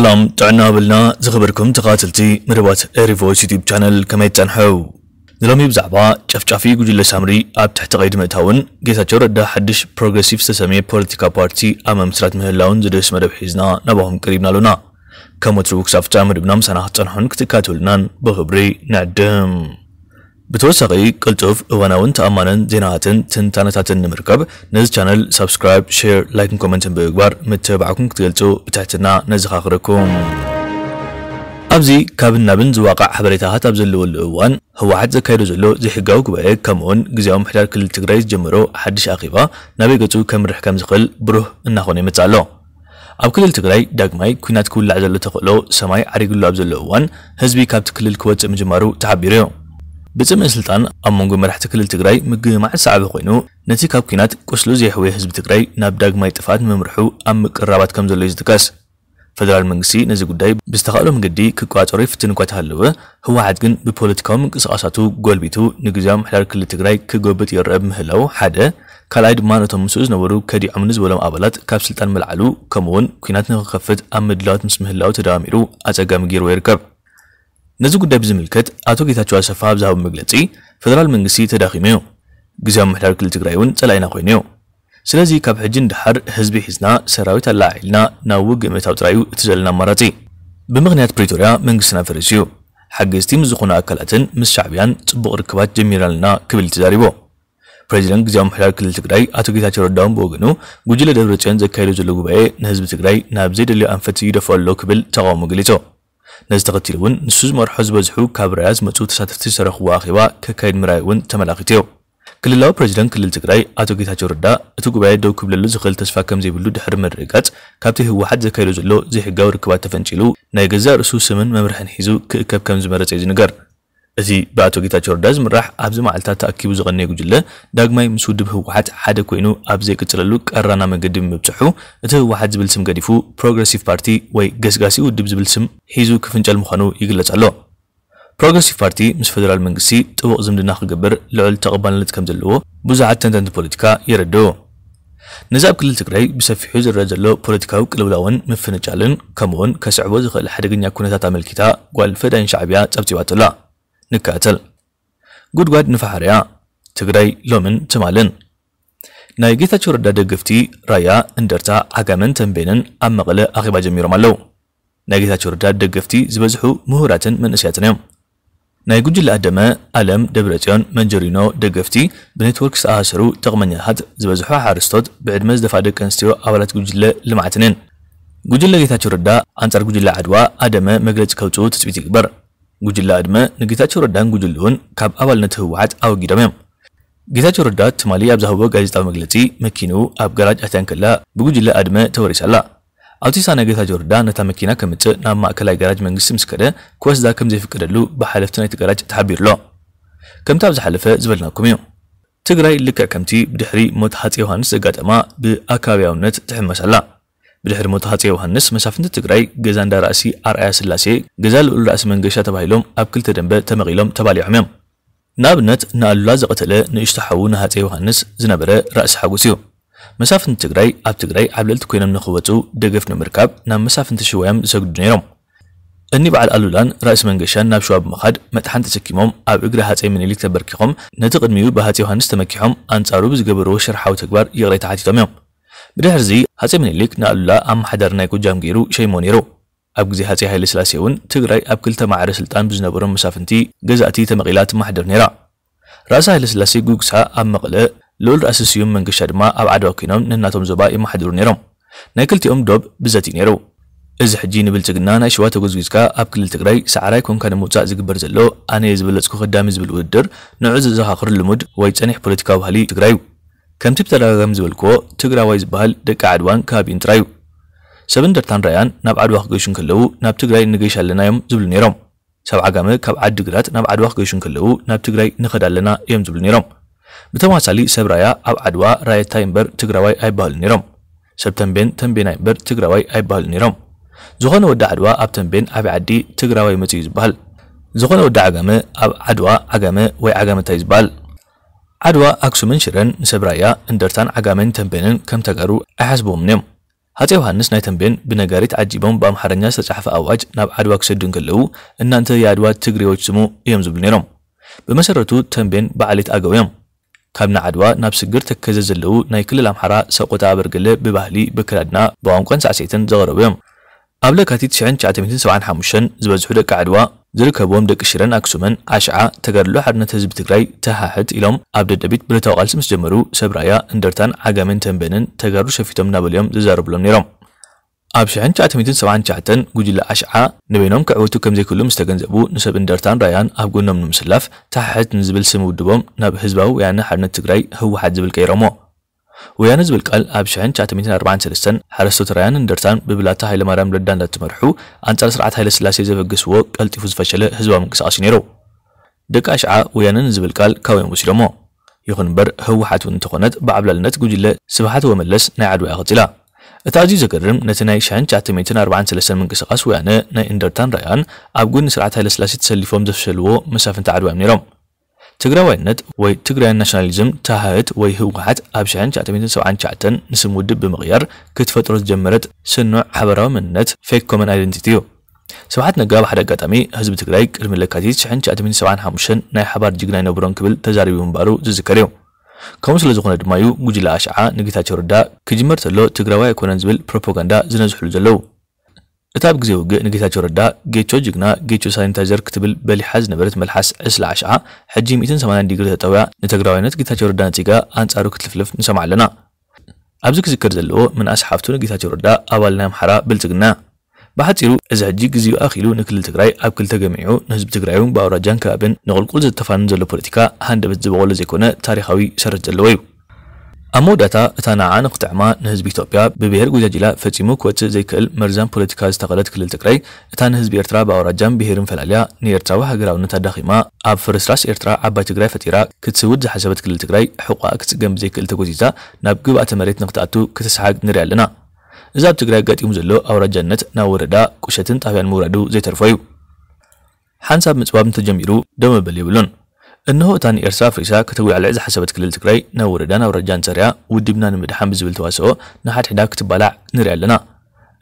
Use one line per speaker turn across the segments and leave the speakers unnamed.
سلام تعنا بلنا زخبركم تقاتلتي مربات ايري فويس يوتيوب شانل كما يتنحو نلومي بزعبا شفشافي قجل سامري اب تحت قيد متاون جيساتشو ردا حدش بروغريسيف سسمي بوليتيكا بارتي امام سرات مهلاون زدرس مرب حيزنا نباهم قريبنا لنا كمتروك سافتا مربنا مسانا حتنحن كتكاتلنا بخبري نعدم بتوسقي قلطف እዋናውን ተአማነን ዜናታትን ትንታነታትን ንምርካብ ነዚ ቻነል ሰብስክራይብ ሼር ላይክን ኮሜንትን ብምግባር ምትብባዕኩም ክትገልጹ ብትሕትና ነዝኻ ክረኩም ኣብዚ ካብን ናብን ዝዋቃዕ ሓበሬታታት ኣብ ዘለወሉ እዋን ህወሓት ዘካይዶ ዘሎ ዘይሕጋዊ ጉባኤ ከምኡውን ግዜያዊ ምሕዳር ክልል ትግራይ ዝጀመሮ ሓድሽ ኣኼባ ናበይ ገጹ ከምርሕ ከም ዝኽእል ብሩህ እናኾነ ይመጽእ ኣሎ ኣብ ክልል ትግራይ ዳግማይ ኩናት ክውላዕ ዘሎ ተኽእሎ ሰማይ ዓሪጉሉ ኣብ ዘሎ እዋን ህዝቢ ካብቲ ክልል ክወፅእ ምጅማሩ ተሓቢሩ እዩ ብፅምኢ ስልጣን ኣብ መንጎ መራሕቲ ክልል ትግራይ ምግማዕ ሰዕቢ ኮይኑ ነቲ ካብ ኩናት ቁስሉ ዘይሕወየ ህዝቢ ትግራይ ናብ ዳግማይ ጥፋት ምምርሑ ኣብ ምቅራባት ከም ዘሎ እዩ ዝጥቀስ ፌደራል መንግስቲ ነዚ ጉዳይ ብዝተኽእሎ መንገዲ ክቋፀሮ ይፍትን እኳ ተሃለወ ህወሓት ግን ብፖለቲካዊ ምንቅስቓሳቱ ጎልቢቱ ንግዜያዊ ምሕዳር ክልል ትግራይ ክጎብጥ ይረአ ብምህላው ሓደ ካልኣይ ድማ ነቶም ምስኡ ዝነበሩ ከዲዖም ንዝበሎም ኣባላት ካብ ስልጣን ምልዓሉ ከምኡውን ኩናት ንክከፍት ኣብ ምድላዋት ምስ ምህላው ተደሚሩ ኣፀጋሚ ገይርዎ ይርከብ ነዚ ጉዳይ ብዝምልከት ኣቶ ጌታቸው ኣሰፋ ብዝሃቦ መግለፂ ፌደራል መንግስቲ ተዳኺሙ እዩ ግዜያዊ ምሕዳር ክልል ትግራይ እውን ፀላኢና ኮይኑ እዩ ስለዚ ካብ ሕጂ እንድሓር ህዝቢ ሒዝና ሰራዊት ኣላዒልና ናብ ውግእ ምእታው ጥራዩ እቲ ዘለና ኣማራፂ ብምኽንያት ፕሪቶርያ መንግስትና ፈሪስ እዩ ሓገዝቲ ምስ ዝኾኑ ኣካላትን ምስ ሻዕብያን ፅቡቕ ርክባት ጀሚራልና ክብል ተዛሪቦ ፕሬዚደንት ግዜያዊ ምሕዳር ክልል ትግራይ ኣቶ ጌታቸው ረዳውን ብወገኑ ጉጅለ ደብረፅዮን ዘካይዱ ዘሎ ጉባኤ ንህዝቢ ትግራይ ናብ ዘይደልዮ ኣንፈት ይደፍኦ ኣሎ ክብል ተቃውሞ ገሊፆ نزدقتی ون نسوز مرحوز بزحو کابرایز متو تساتفتی سرخ واقعا که کاید مرای ون تملاقیتیو كللا بريزيدنت كلل تقرأي أتو كي تجور دا أتو كبعيد دو كبل لز تسفا كم زي بلود حرم الرقات هو حد زكاي لزلو زي حجاور كبات تفنشلو نايجزار سوسمن ممرحن حيزو ككب كم زمرة زي نجار እዚ ብኣቶ ጌታቸው ረዳ ዝምራሕ ኣብዚ መዓልትታት ተኣኪቡ ዝቐነየ ጉጅለ ዳግማይ ምስ ውድብ ህወሓት ሓደ ኮይኑ ኣብ ዘይቅፅለሉ ቀራና መንገዲ ብምብፅሑ እቲ ህወሓት ዝብል ስም ገዲፉ ፕሮግረሲቭ ፓርቲ ወይ ገስጋሲ ውድብ ዝብል ስም ሒዙ ክፍንጨል ምዃኑ ይግለጽ ኣሎ ፕሮግረሲቭ ፓርቲ ምስ ፈደራል መንግስቲ ጥቡቕ ዝምድና ክገብር ልዑል ተቐባልነት ከም ዘለዎ ብዙሓት ተንተንቲ ፖለቲካ የረድኡ ነዚ ኣብ ክልል ትግራይ ብሰፊሑ ዝረአ ዘሎ ፖለቲካዊ ቅልውላውን ምፍንጫልን ከምኡውን ከስዕቦ ዝኽእል ሓደገኛ ኩነታት ኣመልኪታ ጓል ፈዳይን ሻዕብያ ጸብፂባትላ ንቃተል ጉድጓድ ንፋሕርያ ትግራይ ሎምን ትማልን ናይ ጌታቸው ረዳ ደገፍቲ ራያ እንደርታ ዓጋመን ተንቤንን ኣብ መቐለ ኣኼባ ጀሚሮም ኣለው ናይ ጌታቸው ረዳ ደገፍቲ ዝበዝሑ ምሁራትን መንእስያትን እዮም ናይ ጉጅለ ኣደመ ኣለም ደብረፅዮን መንጀሪኖ ደገፍቲ ብኔትወርክ ዝተኣሰሩ ጠቕመኛታት ዝበዝሑ ሓርስቶት ብዕድመ ዝደፋ ደቂ ኣንስትዮ ኣባላት ጉጅለ ልምዓትን እየን ጉጅለ ጌታቸው ረዳ ኣንጻር ጉጅለ ዓድዋ ኣደመ መግለፂ ከውፅኡ ትፅቢት ይግበር ጉጅላ ዕድመ ንጌታቸው ረዳን ጉጅልውን ካብ ኣባልነት ህወሓት ኣወጊዶም እዮም ጌታቸው ረዳ ትማሊ ኣብ ዝሃቦ ጋዜጣዊ መግለፂ መኪኑ ኣብ ጋራጅ ኣትያን ከላ ብጉጅለ ኣድመ ተወሪሳ ኣላ ኣብቲ ሳነ ጌታቸው ረዳ ነታ መኪና ከምፅእ ናብ ማእከላይ ጋራጅ መንግስቲ ምስ ከደ ክወስዳ ከም ዘይፍቀደሉ ብሓለፍቲ ናይቲ ጋራጅ ተሓቢሩ ኣሎ ከምቲ ኣብ ዝሓለፈ ዝበልናኩም እዩ ትግራይ ልክዕ ከምቲ ብድሕሪ ሞት ሃፀ ዮሃንስ ዘጋጠማ ብኣከባብያውነት ትሕመስ ኣላ ብድሕሪ ሞት ሃፀ ዮሃንስ መሳፍንቲ ትግራይ ገዛ እንዳ ራእሲ ኣርኣያ ስላሴ ገዛ ልዑል ራእሲ መንገሻ ተባሂሎም ኣብ ክልተ ደንበ ተመቒሎም ተባሊዖም እዮም ንኣብነት ንኣሉላ ዘቐተለ ንእሽቶ ሓዉ ንሃፀ ዮሃንስ ዝነበረ ራእሲ ሓጉስ እዩ መሳፍንቲ ትግራይ ኣብ ትግራይ ዓብ ልዕልቲ ኮይኖም ንኽወፁ ደገፍ ንምርካብ ናብ መሳፍንቲ ሽወዮም ዝሰግዱ ነይሮም እኒ በዓል ኣሉላን ራእሲ መንገሻን ናብ ሸዋ ብምኻድ መጥሓን ተሰኪሞም ኣብ እግሪ ሃፀይ ምኒልክ ተበርኪኾም ነቲ ቅድሚኡ ብሃፀ ዮሃንስ ተመኪሖም ኣንጻሩ ብዝገበርዎ ሸርሓዊ ተግባር ይቕሬ ተሓቲቶም እዮም ብድሕርዚ ሃፀይ ምኒልክ ንኣሉላ ኣብ ማሕደር ናይ ጎጃም ገይሩ ሸይሞ ነይሩ ኣብ ግዜ ሃፀይ ሃይለ ስላሴ እውን ትግራይ ኣብ ክልተ ማዕረ ስልጣን ብዝነበሮም መሳፍንቲ ገዛእቲ ተመቒላ ትማሕደር ነይራ ራእሲ ሃይለ ስላሴ ጉግሳ ኣብ መቐለ ልዑል ራእሲ ስዩም መንገሻ ድማ ኣብ ዓድዋ ኮይኖም ንናቶም ዞባ ይመሓድሩ ነይሮም ናይ ክልቲኦም ዶብ ብዘት ነይሩ እዚ ሕጂ ንብልፅግና ናይ ሸዋ ተጎዝጊዝካ ኣብ ክልል ትግራይ ሳዕራይ ኮንካ ንምውፃእ ዝግበር ዘሎ ኣነ ዝብለፅኩ ኽዳሚ ዝብል ውድድር ንዑ ዝዘኻኽር ልሙድ ወይ ፀኒሕ ፖለቲካዊ ባህሊ ትግራይ እዩ ከምቲ ብተደጋጋሚ ዝበልክዎ ትግራዋይ ዝበሃል ደቂ ዓድዋን ከባቢኡን ጥራይ እዩ ሰብ እንደርታን ራያን ናብ ዓድዋ ክገይሹን ከለዉ ናብ ትግራይ ንገይሽ ኣለና እዮም ዝብሉ ነይሮም ሰብ ዓጋመ ካብ ዓዲ ግራት ናብ ዓድዋ ክገይሹን ከለዉ ናብ ትግራይ ንኸዳ ኣለና እዮም ዝብሉ ነይሮም ብተመሳሊ ሰብ ራያ ኣብ ዓድዋ ራየታይ እምበር ትግራዋይ ኣይባሃሉ ነይሮም ሰብ ተንቤን ተንቤናይ እምበር ትግራዋይ ኣይባሃሉ ነይሮም ዝኾነ ወዲ ዓድዋ ኣብ ተንቤን ዓብዪ ዓዲ ትግራዋይ መፅ እዩ ዝበሃል ዝኾነ ወዲ ዓጋመ ኣብ ዓድዋ ዓጋመ ወይ ዓጋመታይ ዝበሃል ዓድዋ ኣክሱምን ሽረን ንሰብራያ እንደርታን ዓጋመን ተንቤንን ከም ተጋሩ ኣይሓስቦምን እዮም ሃፀ ዮሃንስ ናይ ተንቤን ብነጋሪት ዓጂቦም ብኣምሓርኛ ዝተጻሕፈ ኣዋጅ ናብ ዓድዋ ክሰዱ ከለዉ እናንተ የዓድዋ ትግሪዎች ስሙ እዮም ዝብሉ ነይሮም ብመሰረቱ ተንቤን በዓሊት ኣገው እዮም ካብ ንዓድዋ ናብ ስግር ተከዘ ዘለዉ ናይ ክልል ኣምሓራ ሰቆጣ በርገለ ብባህሊ ብክዳድና ብቋንቋን ሳዕስዒትን ዘቐረቡ እዮም ኣብ ለካቲት 1975 ዝበዝሑ ደቂ ዓድዋ ዝርከብዎም ደቂ ሽረን ኣክሱምን ኣሽዓ ተጋድሎ ሓድነት ህዝቢ ትግራይ ተሓሕት ኢሎም ኣብ ደደቢት ብረታዊ ቃልሲ ምስ ጀመሩ ሰብ ራያ እንደርታን ዓጋመን ተንበንን ተጋሩ ሸፊቶም እናበልዮም ዝዛረብሎም ነይሮም ኣብ 1979 ጉጅለ ኣሽዓ ንበይኖም ክዕወቱ ከም ዘይክሉ ምስ ተገንዘቡ ንሰብ እንደርታን ራያን ኣብ ጎኖም ንምስላፍ ተሓሕት ንዝብል ስም ውድቦም ናብ ህዝባዊ ወያነ ሓድነት ትግራይ ህወሓት ዝብል ቀይሮሞ ويانز بالقال أبشعن شات ميتين أربعين سلسلة حرسة ريان اندرسان ببلاتها هيل مرام لدان لتمرحو أن ترى سرعة هيل سلاسي زي فجس وق التفوز فشلة حزب مقصاص نيرو دك أشعة ويانز بالقال كاوي مسلمو يخن بر هو حتى انتقنت بعبلالنت جوجلة سبحات وملس نعدو أغتلا التعزيز ذكرهم نتناي شان شات أربعين سلسلة من قصاص ويانا نا اندرتان ريان أبجون سرعة هيل سلاسي تسلفهم دفشلو مسافة عدو أمنيرهم ትግራዋይነት ወይ ትግራይ ናሽናሊዝም ታህት ወይ ህወሓት ኣብ 1979 ንስም ውድብ ብምቕያር ክትፈጥሮ ዝጀመረት ስኑዕ ሓበራዊ መንነት ፌክ ኮመን ኣይደንቲቲ እዩ ስብሓት ነጋ ብሓደ ኣጋጣሚ ህዝቢ ትግራይ ቅድሚ ለካቲት 1975 ናይ ሓባር ጅግና ይነብሮን ክብል ተዛሪቡ ምባሉ ዝዝከር እዩ ከምኡ ስለ ዝኾነ ድማ እዩ ጉጅለ ኣሽዓ ንጌታቸው ርዳ ክጅመር ተሎ ትግራዋይ ኣይኮነን ዝብል ፕሮፓጋንዳ ዝነዝሕሉ ዘለው እታ ኣብ ግዜው ውግእ ንጌታቸው ረዳ ጌቾ ጅግና ጌቾ ሳኒታይዘር ክትብል በሊሓ ዝነበረት መልሓስ ዕስላ ዓሽዓ ሕጂ 180 ዲግሪ ተጠውያ ንትግራዋይነት ጌታቸው ረዳ ነፂጋ ኣንጻሩ ክትልፍልፍ ንሰምዕ ኣለና ኣብዚ ክዝከር ዘለዎ ምንኣስ ሓፍቱ ንጌታቸው ረዳ ኣባል ናይ ኣምሓራ ብልፅግና ብሓፂሩ እዚ ሕጂ ግዜኡ ኣኺሉ ንክልል ትግራይ ኣብ ክልተ ገሚዑ ንህዝቢ ትግራይ እውን ብኣውራጃን ከባብን ንቕልቁል ዘተፋንን ዘሎ ፖለቲካ ሃንደበት ዝበቐሎ ዘይኮነ ታሪካዊ ሰረት ዘለዎ እዩ ኣብ መወዳእታ እታ ንዓ ንክትዕማ ንህዝቢ ኢትዮጵያ ብብሄር ጉጃጅላ ፈጺሙ ክወፅእ ዘይክእል መርዛም ፖለቲካ ዝተኸእለት ክልል ትግራይ እታ ንህዝቢ ኤርትራ ብኣውራጃን ብሄርን ፈላልያ ንኤርትራዊ ሃገራውነት ኣዳኺማ ኣብ ፍርስራስ ኤርትራ ዓባይ ትግራይ ፈጢራ ክትስውድ ዝሓሰበት ክልል ትግራይ ሕቋ ክትፅገም ብዘይክእል ተጎዚዛ ናብ ግብኣተ መሬት ንክትኣቱ ክትስሓግ ንርኢ ኣለና እዚ ኣብ ትግራይ ኣጋጢሙ ዘሎ ኣውራጃነት ናብ ወረዳ ቁሸትን ጣብያን ምውራዱ ዘይተርፎ እዩ ሓንሳብ ምፅባብ እንተጀሚሩ ደመበል መበል ይብሉን እነሆ እታ ንኤርትራ ኣፍሪሳ ከተጉላዕልዕ ዝሓሰበት ክልል ትግራይ ናብ ወረዳ ናብ ረጃን ፀርያ ውድብና ንምድሓን ብዝብል ተዋስኦ ንሓድሕዳ ክትባላዕ ንርኢ ኣለና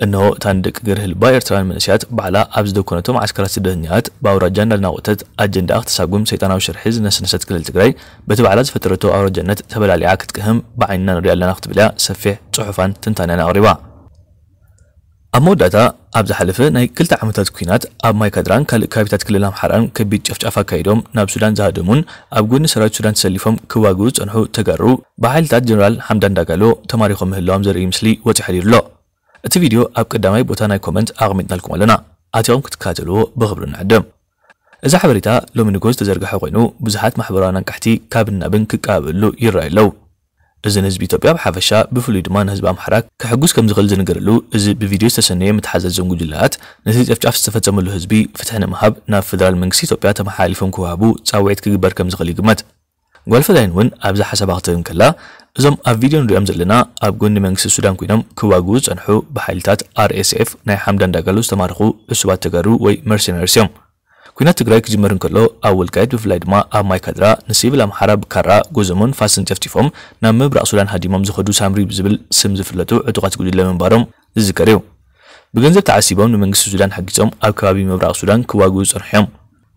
እነሆ እታ ንደቂ ግርህልባ ኤርትራን መንእስያት በዕላ ኣብ ዝደኮነቶም ዓስከራት ስደተኛታት ብኣውራጃ እንዳልናቆተት ኣጀንዳ ክትሳጉም ሰይጣናዊ ሽርሒ ዝነስነሰት ክልል ትግራይ በቲ በዕላ ዝፈጠረቶ ኣውራጃነት ተበላሊዓ ክትቅህም ብዓይንና ንሪኢ ኣለና ክትብልያ ሰፊሕ ፅሑፋን ትንታንያን ኣቅሪባ ኣብ መወዳእታ ኣብ ዝሓለፈ ናይ ክልተ ዓመታት ኩናት ኣብ ማይ ካድራን ካልእ ከባቢታት ክልል ኣምሓራን ከቢድ ጨፍጫፍ ኣካይዶም ናብ ሱዳን ዝሃደሙን ኣብ ጎኒ ሰራዊት ሱዳን ተሰሊፎም ክዋግኡ ፀንሑ ተጋሩ ብሓይልታት ጀነራል ሓምዳን ዳጋሎ ተማሪኮም ምህላዎም ዘርኢ ምስሊ ወፂ ሕሊሩ ኣሎ እቲ ቪድዮ ኣብ ቀዳማይ ቦታ ናይ ኮመንት ኣቕሚጥናልኩም ኣለና ኣትኦም ክትከታተልዎ ብክብሪ ንዕድም እዚ ሓበሬታ ሎሚ ንጎ ዝተዘርግሐ ኮይኑ ብዙሓት ማሕበራዊ ኣንቃሕቲ ካብን ናብን ክቀባበሉ ይረኣየ ኣለው እዚ ንህዝቢ ኢትዮጵያ ብሓፈሻ ብፍሉይ ድማ ንህዝቢ ኣምሓራ ክሕጉስ ከም ዝኽእል ዝንገረሉ እዚ ብቪድዮ ዝተሰነየ ምትሓዘዞም ዞም ነቲ ጨፍጫፍ ዝተፈፀመሉ ህዝቢ ፍትሒ ንምሃብ ናብ ፌደራል መንግስቲ ኢትዮጵያ ተመሓላሊፎም ክውሃቡ ፃውዒት ክግበር ከም ዝኽእል ይግመት ጓል ፈላይን እውን ኣብዛ ሓሳባ ክትህብ ከላ እዞም ኣብ ቪድዮ ንሪኦም ዘለና ኣብ ጎኒ መንግስቲ ሱዳን ኮይኖም ክዋግኡ ዝፀንሑ ብሓይልታት ኣርኤስኤፍ ናይ ሓምዳ ዳጋሉ ዝተማርኹ እሱባት ተጋሩ ወይ መርሴነርስ እዮም ኩናት ትግራይ ክጅመር እንከሎ ኣብ ወልቃይት ብፍላይ ድማ ኣብ ማይካድራ ንስብል ኣምሓራ ብካራ ጎዘሞን ፋስን ጨፍቲፎም ናብ ምብራቅ ሱዳን ሃዲሞም ዝኸዱ ሳምሪ ብዝብል ስም ዝፍለጡ ዕጡቃት ጉጅለ ምንባሮም ዝዝከር እዩ ብገንዘብ ተዓሲቦም ንመንግስቲ ሱዳን ሓጊፆም ኣብ ከባቢ ምብራቅ ሱዳን ክዋግኡ ፀንሑ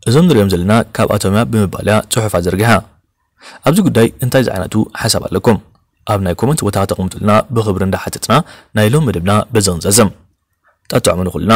እዞም ንሪኦም ዘለና ካብ ኣቶምያ ብምባልያ ፅሑፋ ዘርጊሓ ኣብዚ ጉዳይ እንታይ ዝዓይነቱ ሓሳብ ኣለኩም ኣብ ናይ ኮመንት ቦታ ተቐምጡልና ብክብሪ እንዳሓተትና ናይ ሎም መደብና በዚ ክንፀፅም ጠጥዕሙ ንኽእሉና